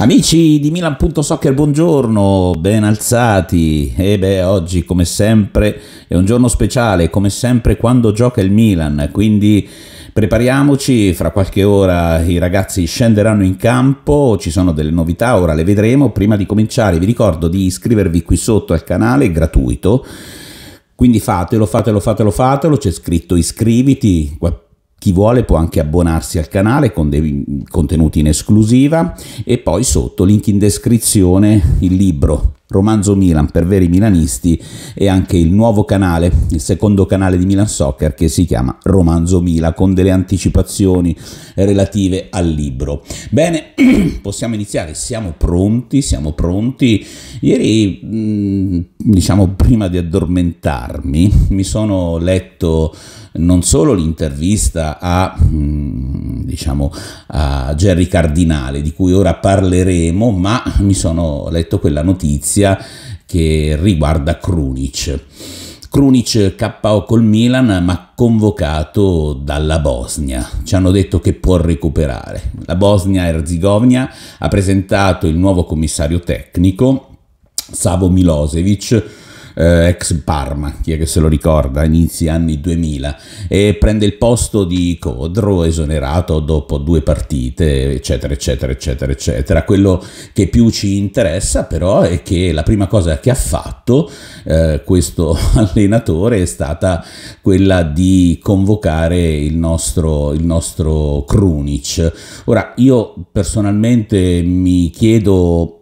Amici di Milan.soccer, buongiorno, ben alzati. E beh, oggi come sempre è un giorno speciale, come sempre quando gioca il Milan, quindi prepariamoci, fra qualche ora i ragazzi scenderanno in campo, ci sono delle novità, ora le vedremo. Prima di cominciare vi ricordo di iscrivervi qui sotto al canale, è gratuito. Quindi fatelo, fatelo, fatelo, fatelo, c'è scritto iscriviti chi vuole può anche abbonarsi al canale con dei contenuti in esclusiva e poi sotto link in descrizione il libro Romanzo Milan per veri milanisti e anche il nuovo canale, il secondo canale di Milan Soccer che si chiama Romanzo Milan con delle anticipazioni relative al libro. Bene, possiamo iniziare, siamo pronti, siamo pronti. Ieri, mm, diciamo prima di addormentarmi, mi sono letto non solo l'intervista a, mm, diciamo, a Jerry Cardinale di cui ora parleremo, ma mi sono letto quella notizia notizia che riguarda Krunic. Krunic KO col Milan ma convocato dalla Bosnia. Ci hanno detto che può recuperare. La Bosnia-Herzegovina ha presentato il nuovo commissario tecnico Savo Milosevic eh, ex Parma, chi è che se lo ricorda, inizi anni 2000, e prende il posto di Codro, esonerato dopo due partite, eccetera, eccetera, eccetera, eccetera. Quello che più ci interessa però è che la prima cosa che ha fatto eh, questo allenatore è stata quella di convocare il nostro, il nostro Krunic. Ora, io personalmente mi chiedo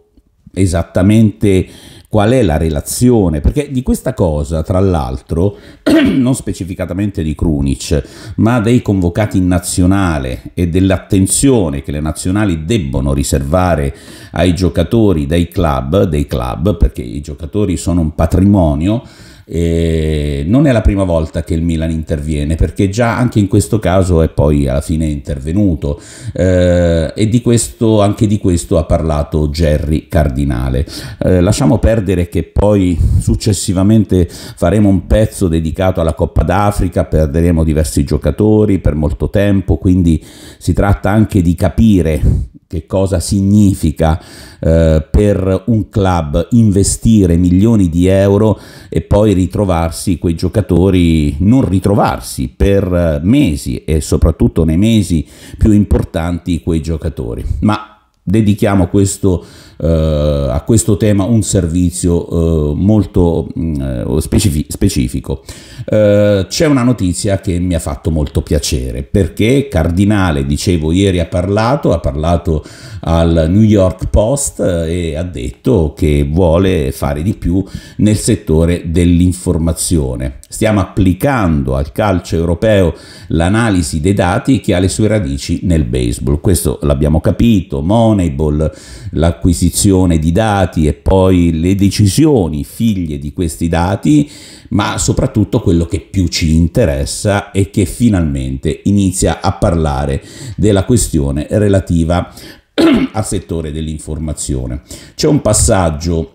esattamente qual è la relazione, perché di questa cosa, tra l'altro, non specificatamente di Krunic, ma dei convocati in nazionale e dell'attenzione che le nazionali debbono riservare ai giocatori dei club, dei club perché i giocatori sono un patrimonio, e non è la prima volta che il Milan interviene, perché già anche in questo caso è poi alla fine intervenuto. Eh, e di questo, anche di questo ha parlato Gerry Cardinale. Eh, lasciamo perdere che poi successivamente faremo un pezzo dedicato alla Coppa d'Africa, perderemo diversi giocatori per molto tempo, quindi si tratta anche di capire che cosa significa eh, per un club investire milioni di euro e poi ritrovarsi quei giocatori, non ritrovarsi per eh, mesi e soprattutto nei mesi più importanti quei giocatori. Ma dedichiamo questo, eh, a questo tema un servizio eh, molto mh, mm, eh, specifi specifico. Eh, c'è una notizia che mi ha fatto molto piacere perché Cardinale, dicevo ieri, ha parlato, ha parlato al New York Post eh, e ha detto che vuole fare di più nel settore dell'informazione. Stiamo applicando al calcio europeo l'analisi dei dati che ha le sue radici nel baseball. Questo l'abbiamo capito, Moneyball, l'acquisizione di dati e poi le decisioni figlie di questi dati, ma soprattutto quello che più ci interessa e che finalmente inizia a parlare della questione relativa al settore dell'informazione. C'è un passaggio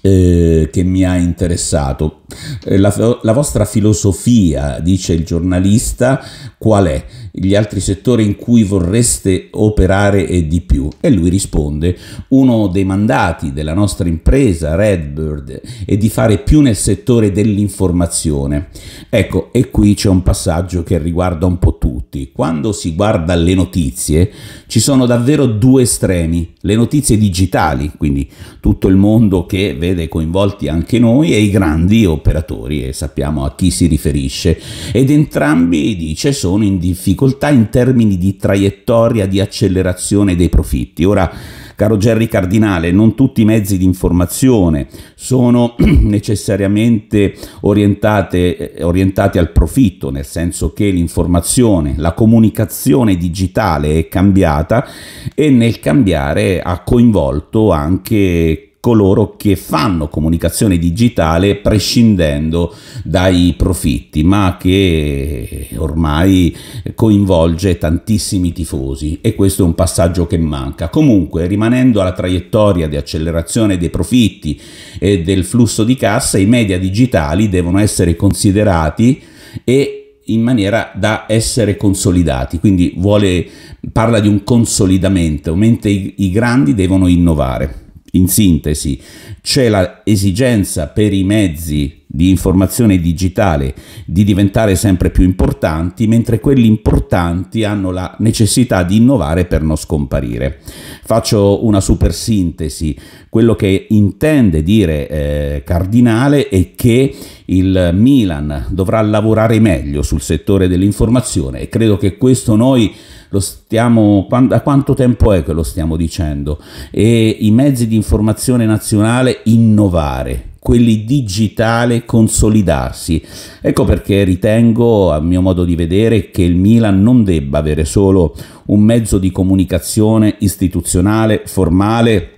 eh, che mi ha interessato. Eh, la, la, vostra filosofia, dice il giornalista, qual è? Gli altri settori in cui vorreste operare e di più? E lui risponde, uno dei mandati della nostra impresa Redbird è di fare più nel settore dell'informazione. Ecco, e qui c'è un passaggio che riguarda un po' tutti. Quando si guarda le notizie ci sono davvero due estremi, le notizie digitali, quindi tutto il mondo che vede vede coinvolti anche noi e i grandi operatori e sappiamo a chi si riferisce ed entrambi dice sono in difficoltà in termini di traiettoria di accelerazione dei profitti. Ora Caro Gerry Cardinale, non tutti i mezzi di informazione sono necessariamente eh, orientati al profitto, nel senso che l'informazione, la comunicazione digitale è cambiata e nel cambiare ha coinvolto anche coloro che fanno comunicazione digitale prescindendo dai profitti, ma che ormai coinvolge tantissimi tifosi e questo è un passaggio che manca. Comunque, rimanendo alla traiettoria di accelerazione dei profitti e del flusso di cassa, i media digitali devono essere considerati e in maniera da essere consolidati, quindi vuole, parla di un consolidamento, mentre i, i grandi devono innovare. In sintesi, c'è l'esigenza per i mezzi di informazione digitale di diventare sempre più importanti, mentre quelli importanti hanno la necessità di innovare per non scomparire. Faccio una super sintesi, quello che intende dire eh, Cardinale è che il Milan dovrà lavorare meglio sul settore dell'informazione e credo che questo noi lo stiamo da quanto tempo è che lo stiamo dicendo e i mezzi di informazione nazionale innovare quelli digitale consolidarsi. Ecco perché ritengo, a mio modo di vedere, che il Milan non debba avere solo un mezzo di comunicazione istituzionale, formale,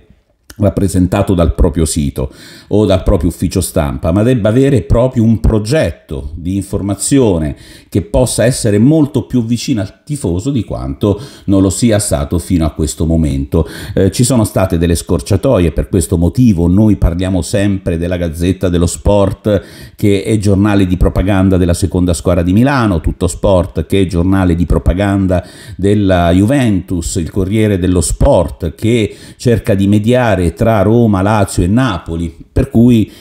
rappresentato dal proprio sito o dal proprio ufficio stampa, ma debba avere proprio un progetto di informazione che possa essere molto più vicino al tifoso di quanto non lo sia stato fino a questo momento. Eh, ci sono state delle scorciatoie, per questo motivo noi parliamo sempre della Gazzetta dello Sport, che è giornale di propaganda della seconda squadra di Milano, Tutto Sport, che è giornale di propaganda della Juventus, il Corriere dello Sport, che cerca di mediare tra Roma, Lazio e Napoli, per cui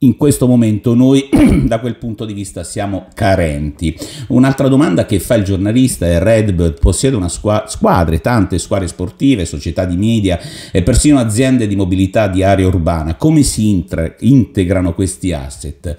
in questo momento noi da quel punto di vista siamo carenti. Un'altra domanda che fa il giornalista è Redbird possiede una squa- squadre, tante squadre sportive, società di media e persino aziende di mobilità di area urbana. Come si intre- integrano questi asset?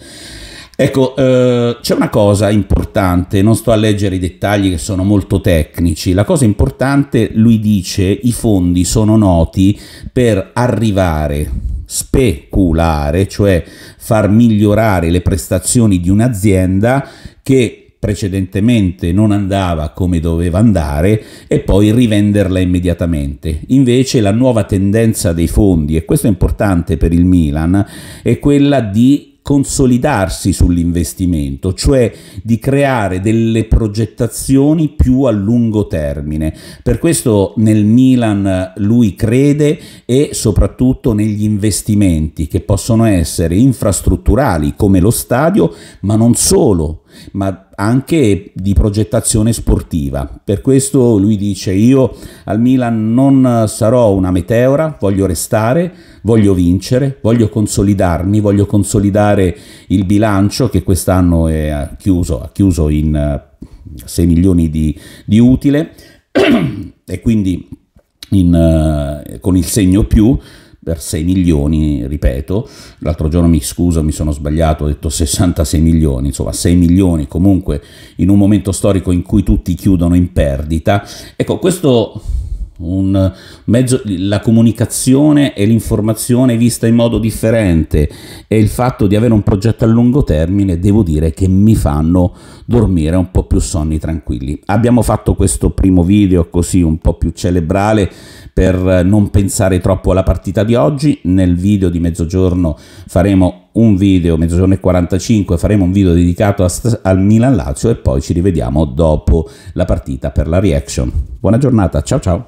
Ecco, eh, c'è una cosa importante, non sto a leggere i dettagli che sono molto tecnici, la cosa importante, lui dice, i fondi sono noti per arrivare, speculare, cioè far migliorare le prestazioni di un'azienda che precedentemente non andava come doveva andare e poi rivenderla immediatamente. Invece la nuova tendenza dei fondi, e questo è importante per il Milan, è quella di consolidarsi sull'investimento, cioè di creare delle progettazioni più a lungo termine. Per questo nel Milan lui crede e soprattutto negli investimenti che possono essere infrastrutturali come lo stadio, ma non solo ma anche di progettazione sportiva. Per questo lui dice io al Milan non sarò una meteora, voglio restare, voglio vincere, voglio consolidarmi, voglio consolidare il bilancio che quest'anno è chiuso, ha chiuso in 6 eh, milioni di, di utile e quindi in, eh, con il segno più per 6 milioni, ripeto, l'altro giorno mi scuso, mi sono sbagliato, ho detto 66 milioni, insomma 6 milioni comunque in un momento storico in cui tutti chiudono in perdita. Ecco, questo un mezzo, la comunicazione e l'informazione vista in modo differente e il fatto di avere un progetto a lungo termine devo dire che mi fanno dormire un po' più sonni tranquilli. Abbiamo fatto questo primo video così un po' più celebrale per non pensare troppo alla partita di oggi, nel video di mezzogiorno faremo un video, mezzogiorno e 45, faremo un video dedicato a, al Milan-Lazio e poi ci rivediamo dopo la partita per la reaction. Buona giornata, ciao ciao!